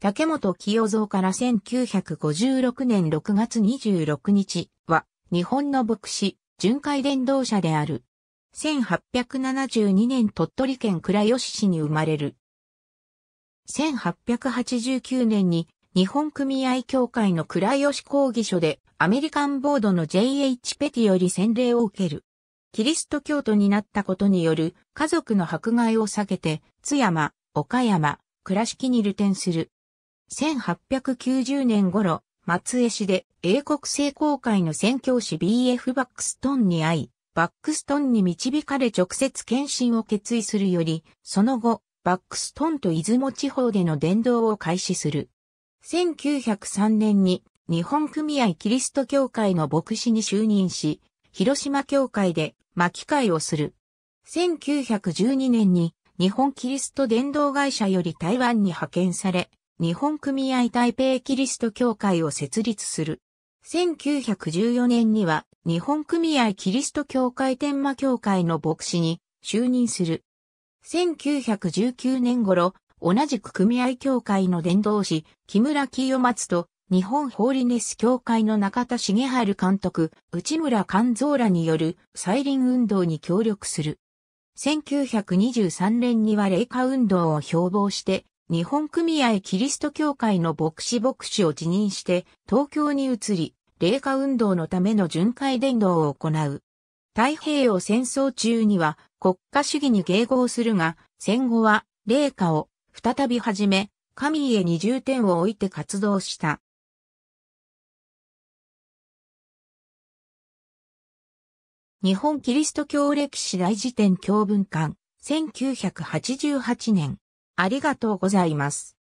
竹本清蔵から1956年6月26日は、日本の牧師、巡回伝道者である。1872年鳥取県倉吉市に生まれる。1889年に日本組合協会の倉吉講義所でアメリカンボードの J.H. ペティより洗礼を受ける。キリスト教徒になったことによる家族の迫害を避けて津山、岡山、倉敷に流転する。1890年頃、松江市で英国聖公会の宣教師 BF バックストンに会い、バックストンに導かれ直接献身を決意するより、その後、バックストンと出雲地方での伝道を開始する。1903年に日本組合キリスト教会の牧師に就任し、広島教会で巻き会をする。1912年に日本キリスト伝道会社より台湾に派遣され、日本組合台北キリスト教会を設立する。1914年には日本組合キリスト教会天馬教会の牧師に就任する。1919年頃、同じく組合協会の伝道師、木村清松と日本ホーリネス協会の中田茂春監督、内村勘蔵らによる再臨運動に協力する。1923年には霊化運動を標榜して日本組合キリスト教会の牧師牧師を辞任して東京に移り、霊化運動のための巡回伝道を行う。太平洋戦争中には国家主義に迎合するが、戦後は霊化を再び始め、神へに重点を置いて活動した。日本キリスト教歴史大辞典教文館、1988年。ありがとうございます。